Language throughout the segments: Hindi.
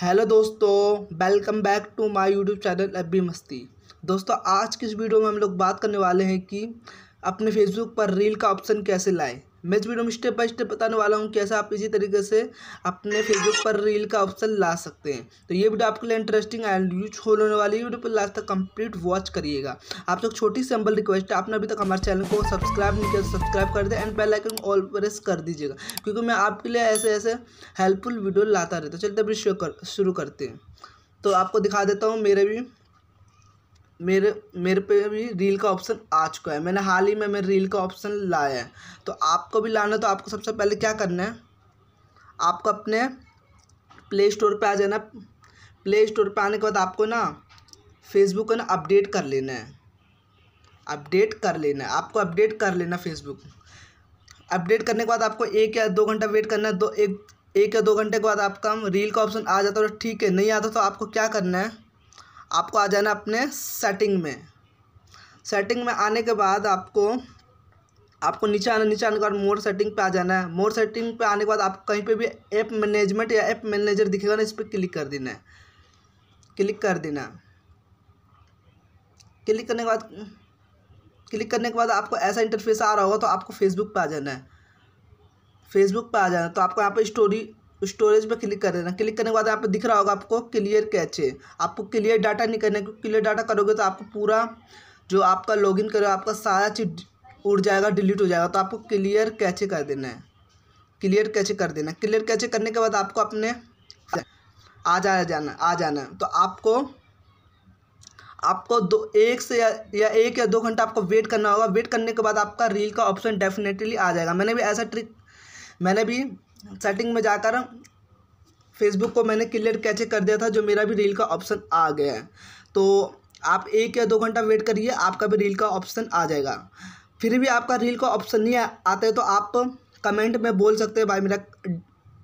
हेलो दोस्तों welcome back to my YouTube channel F B मस्ती दोस्तों आज की इस वीडियो में हम लोग बात करने वाले हैं कि अपने फेसबुक पर रील का ऑप्शन कैसे लाएं मैं इस वीडियो में स्टेप बाय स्टेप बताने वाला हूँ कैसे आप इसी तरीके से अपने फेसबुक पर रील का ऑप्शन ला सकते हैं तो ये वीडियो आपके लिए इंटरेस्टिंग एंड यूज होने वाली है वीडियो पर लास्ट तक कंप्लीट वॉच करिएगा आप तक छोटी सिंपल रिक्वेस्ट है आपने अभी तक हमारे चैनल को सब्सक्राइब नहीं किया सब्सक्राइब तो कर दे and bell icon all press कर दीजिएगा क्योंकि मैं आपके लिए ऐसे ऐसे हेल्पफुल वीडियो लाता रहता हूँ चलते अभी शुरू करते हैं तो आपको दिखा देता हूँ मेरे भी मेरे मेरे पे भी रील का ऑप्शन आ चुका है मैंने हाल ही में मेरे रील का ऑप्शन लाया है तो आपको भी लाना है तो आपको सबसे पहले क्या करना है आपको अपने प्ले स्टोर पर आ जाना प्ले स्टोर पर आने के बाद आपको ना फेसबुक को ना अपडेट कर लेना है अपडेट कर लेना है आपको अपडेट कर लेना फेसबुक अपडेट करने के बाद आपको एक या दो घंटा वेट करना है दो एक एक या दो घंटे के बाद आपका रील का ऑप्शन आ जाता है ठीक है नहीं आता तो आपको क्या करना है आपको आ जाना अपने सेटिंग में सेटिंग में आने के बाद आपको आपको नीचे आना नीचे आने के बाद मोर सेटिंग पे आ जाना है मोर सेटिंग पे आने के बाद आप कहीं पे भी ऐप मैनेजमेंट या ऐप मैनेजर दिखेगा ना इस पर क्लिक कर देना है क्लिक कर देना क्लिक करने के बाद क्लिक करने के बाद आपको ऐसा इंटरफेस आ रहा होगा तो आपको फेसबुक पे आ जाना है फेसबुक पे आ जाना है तो आपको यहाँ पर स्टोरी स्टोरेज पे क्लिक कर देना क्लिक करने के बाद आप दिख रहा होगा आपको क्लियर कैचे आपको क्लियर डाटा नहीं करना क्योंकि क्लियर डाटा करोगे तो आपको पूरा जो आपका लॉगिन करो आपका सारा चीज़ उड़ जाएगा डिलीट हो जाएगा तो आपको क्लियर कैचे कर देना है क्लियर कैचे कर देना क्लियर कैचे करने के बाद आपको अपने आ जाना जाना आ जाना है तो आपको आपको दो एक से या, या एक या दो घंटा आपको वेट करना होगा वेट करने के बाद आपका रील का ऑप्शन डेफिनेटली आ जाएगा मैंने भी ऐसा ट्रिक मैंने भी सेटिंग में जाकर फेसबुक को मैंने क्लियर कैसे कर दिया था जो मेरा भी रील का ऑप्शन आ गया है तो आप एक या दो घंटा वेट करिए आपका भी रील का ऑप्शन आ जाएगा फिर भी आपका रील का ऑप्शन नहीं आता है तो आप कमेंट में बोल सकते हैं भाई मेरा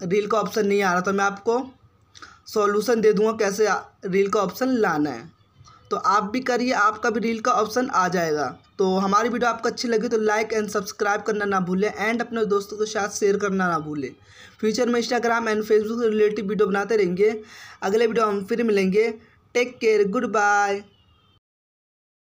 रील का ऑप्शन नहीं आ रहा तो मैं आपको सॉल्यूशन दे दूँगा कैसे रील का ऑप्शन लाना है तो आप भी करिए आपका भी रील का ऑप्शन आ जाएगा तो हमारी वीडियो आपको अच्छी लगी तो लाइक एंड सब्सक्राइब करना ना भूलें एंड अपने दोस्तों के साथ शेयर करना ना भूलें फ्यूचर में इंस्टाग्राम एंड फेसबुक से रिलेटिव वीडियो बनाते रहेंगे अगले वीडियो हम फिर मिलेंगे टेक केयर गुड बाय